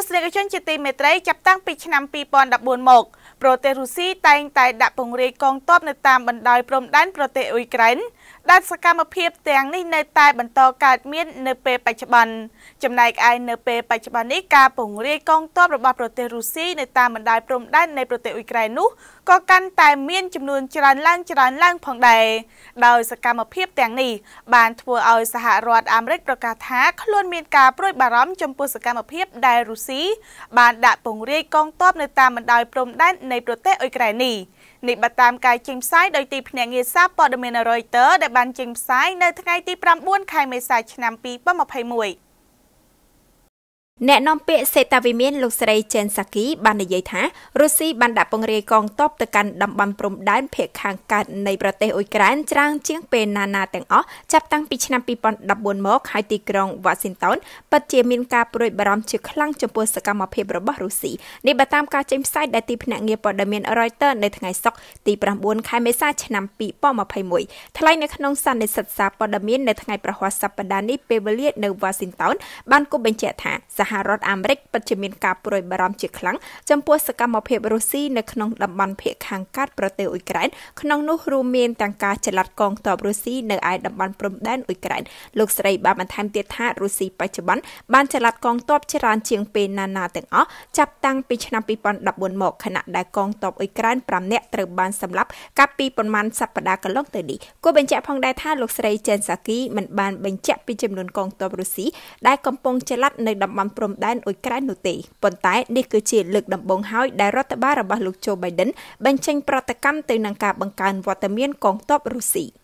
ទស្សនិកជនជាទីមេត្រីចាប់តាំងពីឆ្នាំ2014មកប្រទេសរុស្ស៊ីតែងតែដាក់ពង្រាយកងទ័ពនៅតាមបណ្ដោយព្រំដែនប្រទេសអ៊ុយក្រែនដែលសកម្មភាពទាំងនេះនៅតែបន្តកើតមាន នៅពេលបច្ចុប្បន្នចំណែកឯនៅពេលបច្ចុប្បន្ននេះការពង្រាយកងទ័ពរបស់ប្រទេសរុស្ស៊ីនៅតាមបណ្ដោយព្រំដែននៃប្រទេសអ៊ុយក្រែននោះក៏កាន់តែមានចំនួនច្រើនឡើងច្រើនឡើងផងដែរដោយសកម្មភាពទាំងនេះបានធ្វើឲ្យសហរដ្ឋអាមេរិកប្រកាសថាខ្លួនមានការព្រួយបារម្ភចំពោះសកម្មភាពដែលរុស្ស៊ីបានដាក់ពង្រាយកងទ័ពនៅតាមបណ្ដោយព្រំដែននៃប្រទេសអ៊ុយក្រែននេះ។នេះបើតាមការចេញផ្សាយដោយទីភ្នាក់ងារសារព័ត៌មាន Reuters ដែលបានចេញផ្សាយនៅថ្ងៃទី9ខែមេសាឆ្នាំ2021អ្នកនាំពាក្យសេតាវិមានលោកស្រី ចេនសាគីបាននិយាយថារុស្ស៊ីបានដាក់ពង្រាយកងទ័ពទៅកាន់តំបន់ព្រំដែនភាគខាងកើតនៃប្រទេសអ៊ុយក្រែនច្រើនជាងពេលណាណាទាំងអស់ចាប់តាំងពីឆ្នាំ2014មកហើយទីក្រុង Washington ពិតជាមានការព្រួយបារម្ភជាខ្លាំងចំពោះសកម្មភាពរបស់រុស្ស៊ីនេះបើតាមការចេញផ្សាយដែលទីភ្នាក់ងារព័ត៌មាន Reuters នៅថ្ងៃសុក្រទី9ខែមេសាឆ្នាំ2021ថ្លែងនៅក្នុងសន្និសីទសារព័ត៌មាននៅថ្ងៃប្រហ័សសប្តាហ៍នេះពេលវេលានៅ Washington បានគូបញ្ជាក់ថាសហរដ្ឋអាមេរិកពិតជាមានការព្រួយបារម្ភជាខ្លាំងចំពោះសកម្មភាពរុស្ស៊ីនៅក្នុងតំបន់ភាគខាងកើតប្រទេសអ៊ុយក្រែនក្នុងនោះរួមមានទាំងការចល័តកងទ័ពរុស្ស៊ីនៅឯតំបន់ព្រំដែនអ៊ុយក្រែនលោកស្រីបានបន្ថែមទៀតថារុស្ស៊ីបច្ចុប្បន្នបានចល័តកងទ័ពច្រើនជាងពេលណាណាទាំងអស់ចាប់តាំងពីឆ្នាំ2014មកខណៈដែលកងទ័ពអ៊ុយក្រែន5នាក់ត្រូវបានសម្លាប់កាលពីប្រមាណសប្តាហ៍កន្លងទៅនេះគួរបញ្ជាក់ផងដែរថាលោកស្រីចេនសាគីមិនបានបញ្ជាក់ពីចំនួនកងទ័ពរុស្ស៊ីដែលកំពុងចល័តនៅតំបន់ព្រំដែនអ៊ុយក្រែននោះទេប៉ុន្តែនេះគឺជាលើកដំបូងហើយដែលរដ្ឋបាលរបស់លោកโจ Biden បញ្ចេញប្រតិកម្មទៅនឹងការបង្កើនវត្តមានកងទ័ពរុស្ស៊ី។